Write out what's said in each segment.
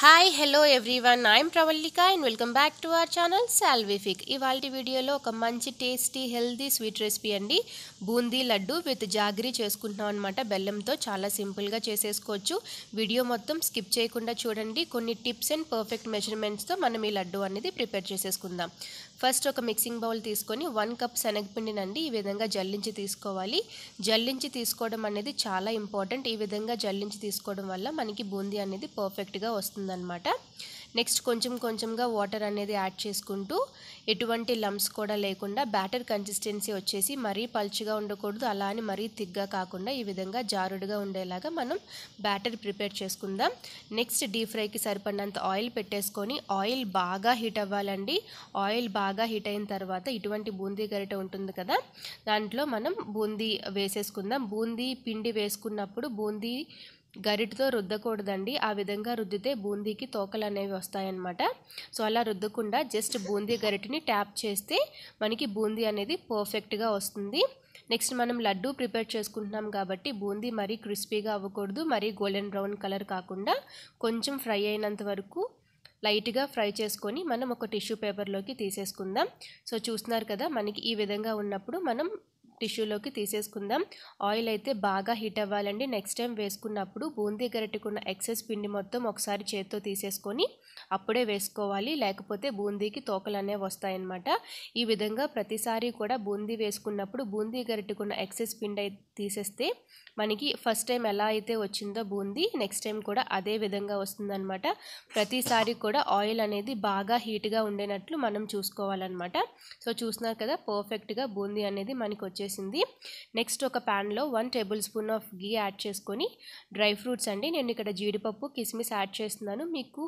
hi hello everyone I'm Pravallika and welcome back to our channel Salvific ఇవాళ వీడియోలో ఒక మంచి టేస్టీ హెల్దీ స్వీట్ రెసిపీ అండి బూందీ లడ్డు విత్ జాగ్రీ చేసుకుంటున్నాం అనమాట బెల్లంతో చాలా సింపుల్గా చేసేసుకోవచ్చు వీడియో మొత్తం స్కిప్ చేయకుండా చూడండి కొన్ని టిప్స్ అండ్ పర్ఫెక్ట్ మెజర్మెంట్స్తో మనం ఈ లడ్డు అనేది ప్రిపేర్ చేసేసుకుందాం ఫస్ట్ ఒక మిక్సింగ్ బౌల్ తీసుకొని వన్ కప్ శనగపిండినండి ఈ విధంగా జల్లించి తీసుకోవాలి జల్లించి తీసుకోవడం అనేది చాలా ఇంపార్టెంట్ ఈ విధంగా జల్లించి తీసుకోవడం వల్ల మనకి బూందీ అనేది పర్ఫెక్ట్గా వస్తుంది వస్తుందన్నమాట నెక్స్ట్ కొంచెం కొంచెంగా వాటర్ అనేది యాడ్ చేసుకుంటూ ఎటువంటి లమ్స్ కూడా లేకుండా బ్యాటర్ కన్సిస్టెన్సీ వచ్చేసి మరీ పల్చిగా ఉండకూడదు అలా అని మరీ తిగ్గా కాకుండా ఈ విధంగా జారుడుగా ఉండేలాగా మనం బ్యాటర్ ప్రిపేర్ చేసుకుందాం నెక్స్ట్ డీప్ ఫ్రైకి సరిపడినంత ఆయిల్ పెట్టేసుకొని ఆయిల్ బాగా హీట్ అవ్వాలండి ఆయిల్ బాగా హీట్ అయిన తర్వాత ఇటువంటి బూందీ గరిట ఉంటుంది కదా దాంట్లో మనం బూందీ వేసేసుకుందాం బూందీ పిండి వేసుకున్నప్పుడు బూందీ గరిటతో రుద్దకూడదండి ఆ విధంగా రుద్దితే బూందీకి తోకలు అనేవి వస్తాయన్నమాట సో అలా రుద్దకుండా జస్ట్ బూందీ గరిటిని ట్యాప్ చేస్తే మనకి బూందీ అనేది పర్ఫెక్ట్గా వస్తుంది నెక్స్ట్ మనం లడ్డు ప్రిపేర్ చేసుకుంటున్నాం కాబట్టి బూందీ మరీ క్రిస్పీగా అవ్వకూడదు మరీ గోల్డెన్ బ్రౌన్ కలర్ కాకుండా కొంచెం ఫ్రై అయినంత వరకు లైట్గా ఫ్రై చేసుకొని మనం ఒక టిష్యూ పేపర్లోకి తీసేసుకుందాం సో చూస్తున్నారు కదా మనకి ఈ విధంగా ఉన్నప్పుడు మనం టిష్యూలోకి తీసేసుకుందాం ఆయిల్ అయితే బాగా హీట్ అవ్వాలండి నెక్స్ట్ టైం వేసుకున్నప్పుడు బూందీ గరటికున్న ఎక్సెస్ పిండి మొత్తం ఒకసారి చేత్తో తీసేసుకొని అప్పుడే వేసుకోవాలి లేకపోతే బూందీకి తోకలు అనేవి వస్తాయన్నమాట ఈ విధంగా ప్రతిసారి కూడా బూందీ వేసుకున్నప్పుడు బూందీ గరటికున్న ఎక్సెస్ పిండి తీసేస్తే మనకి ఫస్ట్ టైం ఎలా అయితే వచ్చిందో బూందీ నెక్స్ట్ టైం కూడా అదే విధంగా వస్తుందన్నమాట ప్రతిసారి కూడా ఆయిల్ అనేది బాగా హీట్గా ఉండేనట్లు మనం చూసుకోవాలన్నమాట సో చూసినారు కదా పర్ఫెక్ట్గా బూందీ అనేది మనకి వచ్చేసి చేసింది నెక్స్ట్ ఒక ప్యాన్లో one tablespoon of ghee add చేసుకొని డ్రై ఫ్రూట్స్ అండి నేను ఇక్కడ జీడిపప్పు కిస్మిస్ యాడ్ చేస్తున్నాను మీకు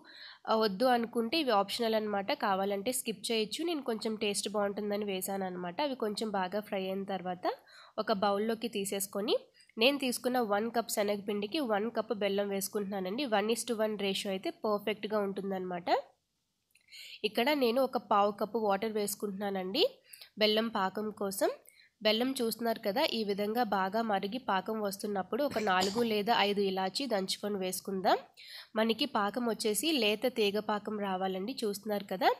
వద్దు అనుకుంటే ఇవి ఆప్షనల్ అనమాట కావాలంటే స్కిప్ చేయొచ్చు నేను కొంచెం టేస్ట్ బాగుంటుందని వేసాను అనమాట అవి కొంచెం బాగా ఫ్రై అయిన తర్వాత ఒక బౌల్లోకి తీసేసుకొని నేను తీసుకున్న వన్ కప్ శనగపిండికి వన్ కప్ బెల్లం వేసుకుంటున్నానండి one is to one ratio అయితే పర్ఫెక్ట్గా ఉంటుందన్నమాట ఇక్కడ నేను ఒక పావు కప్పు వాటర్ వేసుకుంటున్నానండి బెల్లం పాకం కోసం బెల్లం చూస్తున్నారు కదా ఈ విధంగా బాగా మరిగి పాకం వస్తున్నప్పుడు ఒక నాలుగు లేదా ఐదు ఇలాచి దంచుకొని వేసుకుందాం మనకి పాకం వచ్చేసి లేత తీగ పాకం రావాలండి చూస్తున్నారు కదా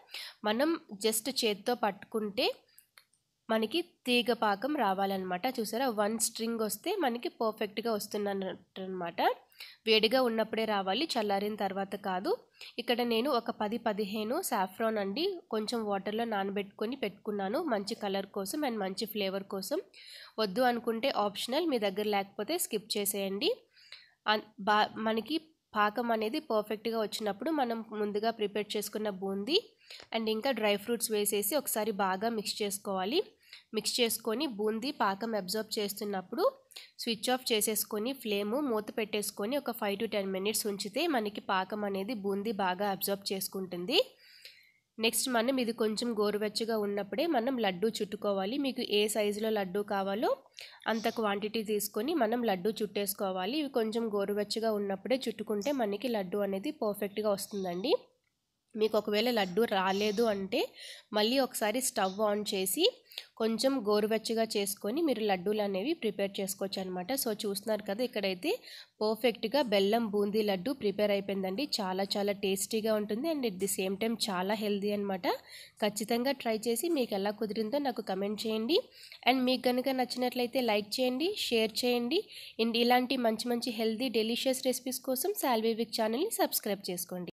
మనం జస్ట్ చేత్తో పట్టుకుంటే మనకి తీగ పాకం రావాలన్నమాట చూసారా వన్ స్ట్రింగ్ వస్తే మనకి పర్ఫెక్ట్గా వస్తున్నట్టు అనమాట వేడిగా ఉన్నప్పుడే రావాలి చల్లారిన తర్వాత కాదు ఇక్కడ నేను ఒక పది పదిహేను సాఫ్రాన్ అండి కొంచెం వాటర్లో నానబెట్టుకొని పెట్టుకున్నాను మంచి కలర్ కోసం అండ్ మంచి ఫ్లేవర్ కోసం వద్దు అనుకుంటే ఆప్షనల్ మీ దగ్గర లేకపోతే స్కిప్ చేసేయండి బా మనకి పాకం అనేది పర్ఫెక్ట్గా వచ్చినప్పుడు మనం ముందుగా ప్రిపేర్ చేసుకున్న బూందీ అండ్ ఇంకా డ్రై ఫ్రూట్స్ వేసేసి ఒకసారి బాగా మిక్స్ చేసుకోవాలి మిక్స్ చేసుకొని బూందీ పాకం అబ్జర్వ్ చేస్తున్నప్పుడు స్విచ్ ఆఫ్ చేసేసుకొని ఫ్లేము మూత పెట్టేసుకొని ఒక ఫైవ్ టు టెన్ మినిట్స్ ఉంచితే మనకి పాకం అనేది బూందీ బాగా అబ్జర్బ్ చేసుకుంటుంది నెక్స్ట్ మనం ఇది కొంచెం గోరువెచ్చగా ఉన్నప్పుడే మనం లడ్డు చుట్టుకోవాలి మీకు ఏ సైజులో లడ్డు కావాలో అంత క్వాంటిటీ తీసుకొని మనం లడ్డు చుట్టేసుకోవాలి ఇవి కొంచెం గోరువెచ్చగా ఉన్నప్పుడే చుట్టుకుంటే మనకి లడ్డు అనేది పర్ఫెక్ట్గా వస్తుందండి మీకు ఒకవేళ లడ్డు రాలేదు అంటే మళ్ళీ ఒకసారి స్టవ్ ఆన్ చేసి కొంచెం గోరువెచ్చగా చేసుకొని మీరు లడ్డూలు అనేవి ప్రిపేర్ చేసుకోవచ్చు అనమాట సో చూస్తున్నారు కదా ఇక్కడైతే పర్ఫెక్ట్గా బెల్లం బూందీ లడ్డు ప్రిపేర్ అయిపోయిందండి చాలా చాలా టేస్టీగా ఉంటుంది and at the same time చాలా హెల్దీ అనమాట ఖచ్చితంగా ట్రై చేసి మీకు ఎలా కుదిరిందో నాకు కమెంట్ చేయండి అండ్ మీకు కనుక నచ్చినట్లయితే లైక్ చేయండి షేర్ చేయండి అండ్ ఇలాంటి మంచి మంచి హెల్దీ డెలిషియస్ రెసిపీస్ కోసం శాల్వీ విక్ ఛానల్ని సబ్స్క్రైబ్ చేసుకోండి